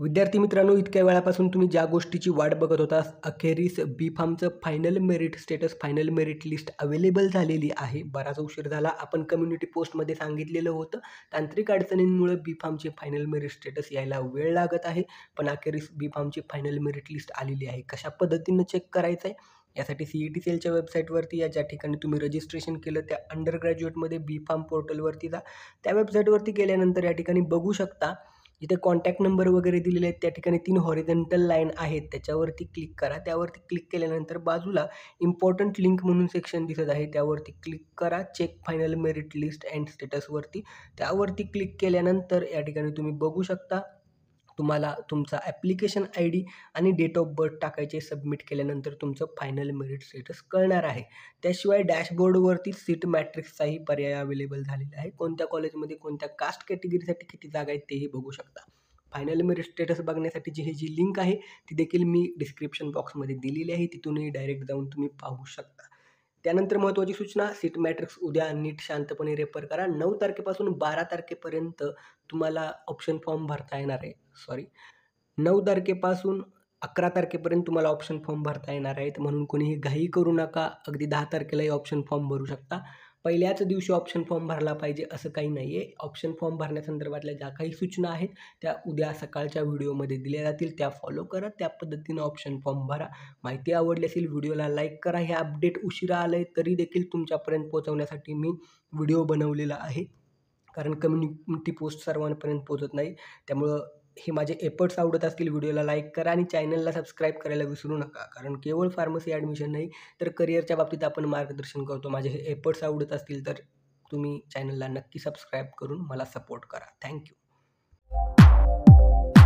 विद्यार्थी मित्रांनो इतक्या वेळापासून तुम्ही ज्या गोष्टीची वाट बघत होता अखेरीस बी फार्मचं final merit status final merit list available झालेली आहे बराच उशीर झाला आपण कम्युनिटी पोस्टमध्ये सांगितलेलं होतं तांत्रिक अडचणींमुळे बी फार्मचे फायनल मेरिट स्टेटस यायला वेळ लागत आहे पण अखेरीस बी फार्मची फायनल मेरिट लिस्ट आलेली आहे कशा पद्धतीनं चेक करायचं आहे यासाठी सी ई टी सेलच्या वेबसाईटवरती या ज्या ठिकाणी तुम्ही रजिस्ट्रेशन केलं त्या अंडर ग्रॅज्युएटमध्ये बी फार्म पोर्टलवरती जा त्या वेबसाईटवरती गेल्यानंतर या ठिकाणी बघू शकता जिथे कॉन्टॅक्ट नंबर वगैरे दिलेले आहेत त्या ठिकाणी तीन हॉरिझेंटल लाईन आहेत त्याच्यावरती क्लिक करा त्यावरती क्लिक केल्यानंतर बाजूला इम्पॉर्टंट लिंक म्हणून सेक्शन दिसत आहे त्यावरती क्लिक करा check final merit list and स्टेटसवरती त्यावरती क्लिक केल्यानंतर या ठिकाणी तुम्ही बघू शकता तुम्हाला तुमचा ॲप्लिकेशन आय डी आणि डेट ऑफ बर्थ टाकायचे सबमिट केल्यानंतर तुमचं फायनल मेरिट स्टेटस कळणार आहे त्याशिवाय डॅशबोर्डवरती सीट मॅट्रिक्सचाही पर्याय अवेलेबल झालेला आहे कोणत्या कॉलेजमध्ये कोणत्या कास्ट कॅटेगरीसाठी किती जागा आहेत तेही बघू शकता फायनल मेरिट स्टेटस बघण्यासाठी जी ही जी लिंक आहे ती देखील मी डिस्क्रिप्शन बॉक्समध्ये दिलेली आहे तिथूनही डायरेक्ट जाऊन तुम्ही पाहू शकता त्यानंतर महत्त्वाची सूचना सीट मॅट्रिक्स उद्या नीट शांतपणे रेफर करा नऊ तारखेपासून बारा तारखेपर्यंत तुम्हाला ऑप्शन फॉर्म भरता येणार आहे सॉरी नऊ तारखेपासून अकरा तारखेपर्यंत तुम्हाला ऑप्शन फॉर्म भरता येणार आहेत म्हणून कोणीही घाई करू नका अगदी दहा तारखेलाही ऑप्शन फॉर्म भरू शकता पहिल्याच दिवशी ऑप्शन फॉर्म भरला पाहिजे असं काही नाही आहे ऑप्शन फॉर्म भरण्यासंदर्भातल्या ज्या काही सूचना आहेत त्या उद्या सकाळच्या व्हिडिओमध्ये दिल्या जातील त्या फॉलो करा त्या पद्धतीनं ऑप्शन फॉर्म भरा माहिती आवडली असेल व्हिडिओला लाईक करा हे अपडेट उशिरा आलं आहे तरी देखील तुमच्यापर्यंत पोहोचवण्यासाठी मी व्हिडिओ बनवलेला आहे कारण कम्युनिटी पोस्ट सर्वांपर्यंत पोहोचत नाही त्यामुळं हे माझे एफर्ट्स आवडत असतील व्हिडिओला लाईक करा आणि चॅनलला सबस्क्राईब करायला विसरू नका कारण केवळ फार्मसी ॲडमिशन नाही तर करिअरच्या बाबतीत आपण मार्गदर्शन करतो माझे हे एफर्ट्स आवडत असतील तर तुम्ही चॅनलला नक्की सबस्क्राईब करून मला सपोर्ट करा थँक्यू